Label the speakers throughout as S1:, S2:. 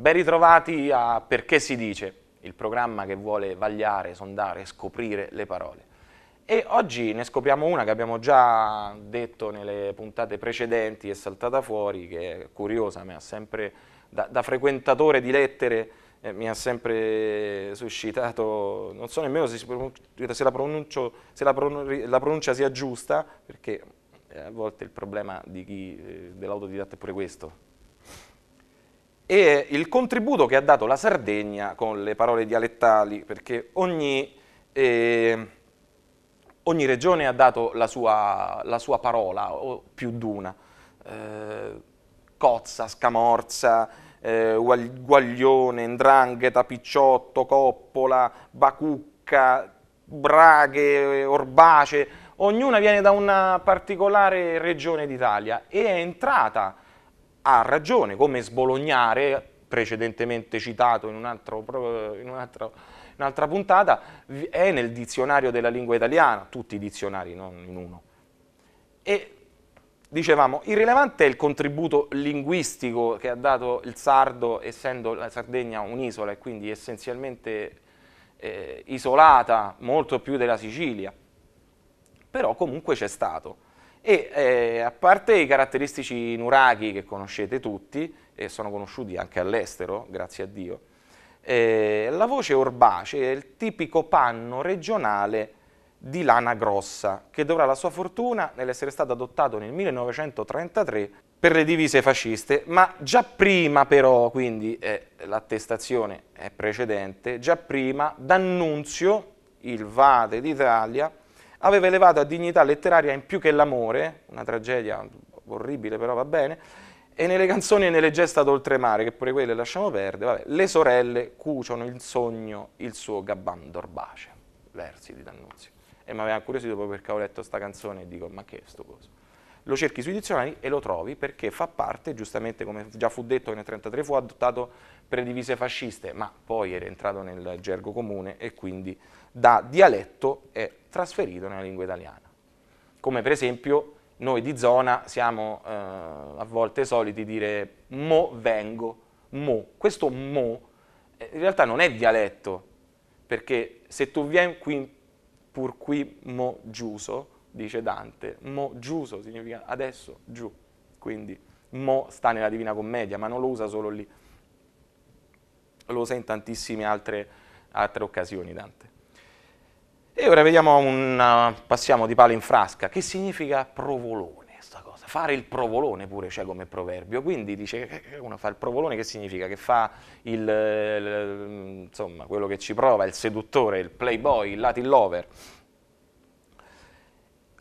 S1: Ben ritrovati a Perché si dice, il programma che vuole vagliare, sondare, scoprire le parole. E oggi ne scopriamo una che abbiamo già detto nelle puntate precedenti, è saltata fuori, che è curiosa, mi ha sempre, da, da frequentatore di lettere, eh, mi ha sempre suscitato, non so nemmeno se, se, la, pronuncio, se la, pronun la, pronuncia sia giusta, perché eh, a volte il problema eh, dell'autodidatta è pure questo, e il contributo che ha dato la Sardegna con le parole dialettali, perché ogni, eh, ogni regione ha dato la sua, la sua, parola, o più d'una, eh, cozza, scamorza, eh, guaglione, ndrangheta, picciotto, coppola, bacucca, braghe, orbace, ognuna viene da una particolare regione d'Italia e è entrata ha ragione, come sbolognare, precedentemente citato in un'altra un un puntata, è nel dizionario della lingua italiana, tutti i dizionari, non in uno. E dicevamo, irrilevante è il contributo linguistico che ha dato il sardo, essendo la Sardegna un'isola e quindi essenzialmente eh, isolata, molto più della Sicilia, però comunque c'è stato. E eh, a parte i caratteristici nuraghi che conoscete tutti, e sono conosciuti anche all'estero, grazie a Dio, eh, la voce orbace è il tipico panno regionale di lana grossa, che dovrà la sua fortuna nell'essere stato adottato nel 1933 per le divise fasciste, ma già prima però, quindi eh, l'attestazione è precedente, già prima D'Annunzio, il Vade d'Italia, aveva elevato a dignità letteraria in più che l'amore, una tragedia orribile però va bene, e nelle canzoni e nelle gesta d'oltremare, che pure quelle lasciamo perdere, vabbè, le sorelle cuciono il sogno il suo gabbando d'orbace, versi di D'Annunzio. E mi aveva curiosito proprio perché ho letto questa canzone e dico, ma che è sto coso? lo cerchi sui dizionari e lo trovi perché fa parte, giustamente come già fu detto nel 1933 fu adottato per divise fasciste, ma poi è entrato nel gergo comune e quindi da dialetto è trasferito nella lingua italiana. Come per esempio noi di zona siamo eh, a volte soliti dire mo vengo, mo. Questo mo eh, in realtà non è dialetto, perché se tu vieni qui pur qui mo giuso, dice Dante, mo giuso significa adesso giù, quindi mo sta nella Divina Commedia, ma non lo usa solo lì, lo usa in tantissime altre, altre occasioni Dante. E ora vediamo un, passiamo di palo in frasca, che significa provolone, questa cosa, fare il provolone pure c'è come proverbio, quindi dice uno fa il provolone che significa? Che fa il, il, insomma, quello che ci prova, il seduttore, il playboy, il latin lover,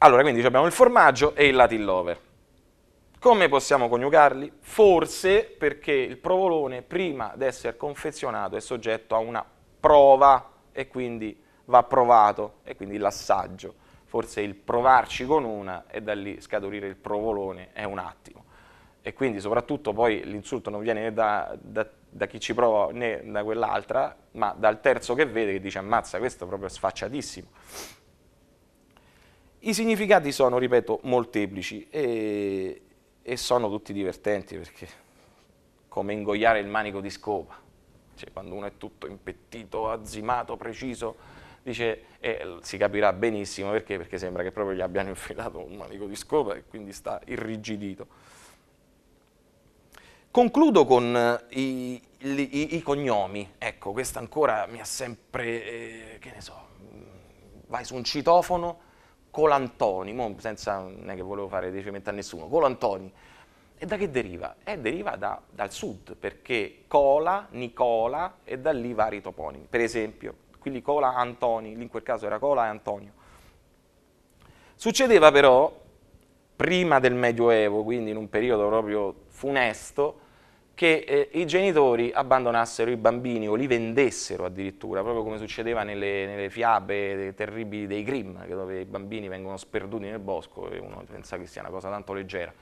S1: allora, quindi abbiamo il formaggio e il Latin Lover. Come possiamo coniugarli? Forse perché il provolone prima di essere confezionato è soggetto a una prova e quindi va provato e quindi l'assaggio. Forse il provarci con una e da lì scaturire il provolone è un attimo. E quindi soprattutto poi l'insulto non viene né da, da, da chi ci prova né da quell'altra, ma dal terzo che vede che dice ammazza, questo è proprio sfacciatissimo. I significati sono, ripeto, molteplici e, e sono tutti divertenti perché come ingoiare il manico di scopa, cioè, quando uno è tutto impettito, azzimato, preciso, dice, eh, si capirà benissimo perché, perché sembra che proprio gli abbiano infilato un manico di scopa e quindi sta irrigidito. Concludo con eh, i, i, i, cognomi, ecco, questa ancora mi ha sempre, eh, che ne so, mm, vai su un citofono, Colantoni, mo senza, non è che volevo fare decimento a nessuno, Colantoni, e da che deriva? Eh, deriva da, dal sud, perché Cola, Nicola e da lì vari toponimi. Per esempio, quindi Cola Antoni, lì in quel caso era Cola e Antonio. Succedeva però, prima del Medioevo, quindi in un periodo proprio funesto, che eh, i genitori abbandonassero i bambini o li vendessero addirittura, proprio come succedeva nelle, nelle fiabe terribili dei Grimm, dove i bambini vengono sperduti nel bosco e uno pensa che sia una cosa tanto leggera.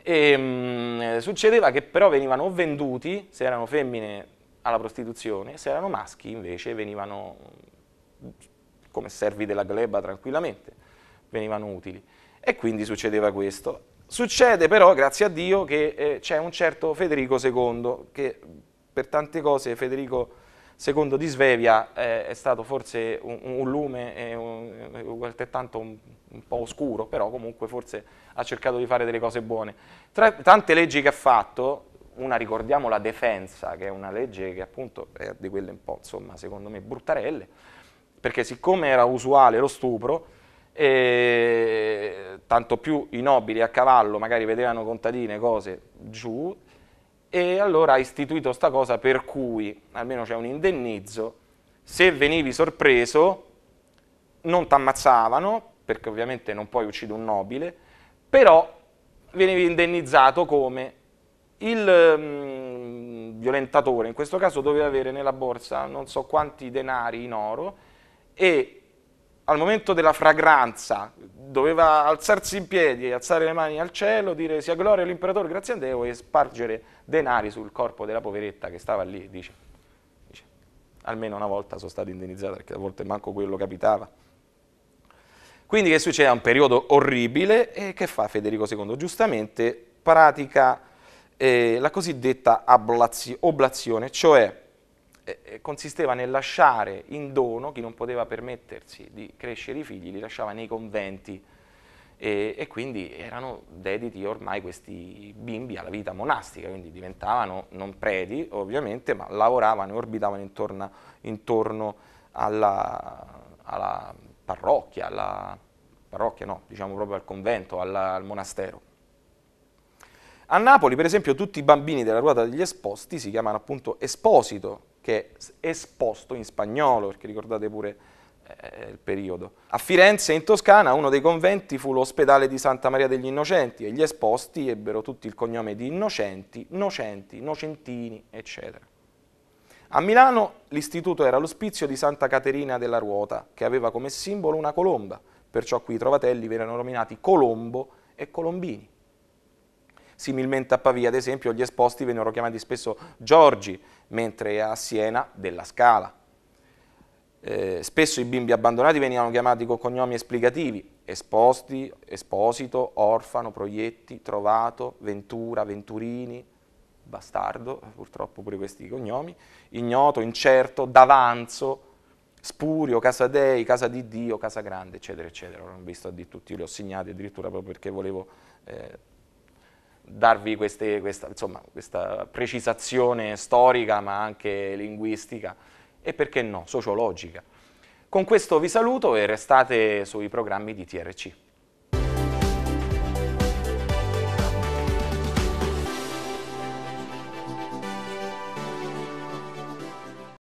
S1: E, ehm, mh, succedeva che però venivano venduti, se erano femmine, alla prostituzione, se erano maschi invece venivano come servi della gleba tranquillamente, venivano utili. E quindi succedeva questo. Succede però, grazie a Dio, che eh, c'è un certo Federico II, che per tante cose Federico II di Svevia eh, è stato forse un, un lume eh, un, altrettanto un, un, po' oscuro, però comunque forse ha cercato di fare delle cose buone. Tra tante leggi che ha fatto, una ricordiamo la defensa, che è una legge che appunto è di quelle un po', insomma, secondo me, bruttarelle, perché siccome era usuale lo stupro, e tanto più i nobili a cavallo magari vedevano contadine, cose giù, e allora ha istituito questa cosa per cui, almeno c'è un indennizzo, se venivi sorpreso non ti ammazzavano, perché ovviamente non puoi uccidere un nobile, però venivi indennizzato come il mh, mm, violentatore, in questo caso doveva avere nella borsa non so quanti denari in oro e al momento della fragranza doveva alzarsi in piedi, alzare le mani al cielo, dire sia gloria all'imperatore grazie a Deo e spargere denari sul corpo della poveretta che stava lì, dice. dice. Almeno una volta sono stato indennizzato perché a volte manco quello capitava. Quindi che succede? È un periodo orribile e che fa Federico II? Giustamente pratica eh, la cosiddetta oblazione, cioè eh, eh, consisteva nel lasciare in dono chi non poteva permettersi di crescere i figli, li lasciava nei conventi e, e quindi erano dediti ormai questi bimbi alla vita monastica, quindi diventavano non preti ovviamente, ma lavoravano e orbitavano intorno, intorno alla, alla parrocchia, alla parrocchia no, diciamo proprio al convento, alla, al monastero. A Napoli, per esempio, tutti i bambini della ruota degli esposti si chiamano appunto esposito, che è esposto in spagnolo, perché ricordate pure eh, il periodo. A Firenze, in Toscana, uno dei conventi fu l'ospedale di Santa Maria degli Innocenti e gli esposti ebbero tutti il cognome di Innocenti, Nocenti, Nocentini, eccetera. A Milano l'istituto era l'ospizio di Santa Caterina della Ruota, che aveva come simbolo una colomba, perciò qui i trovatelli vennero nominati Colombo e Colombini. Similmente a Pavia, ad esempio, gli esposti vennero chiamati spesso Giorgi, mentre a Siena della Scala. Eh, spesso i bimbi abbandonati venivano chiamati con cognomi esplicativi, esposti, esposito, orfano, proietti, trovato, ventura, venturini, bastardo, purtroppo pure questi cognomi, ignoto, incerto, d'avanzo, spurio, casa dei, casa di Dio, casa grande, eccetera, eccetera. Non ho visto di tutti, li ho segnati addirittura proprio perché volevo eh, darvi queste, questa, insomma, questa precisazione storica ma anche linguistica e perché no, sociologica. Con questo vi saluto e restate sui programmi di TRC.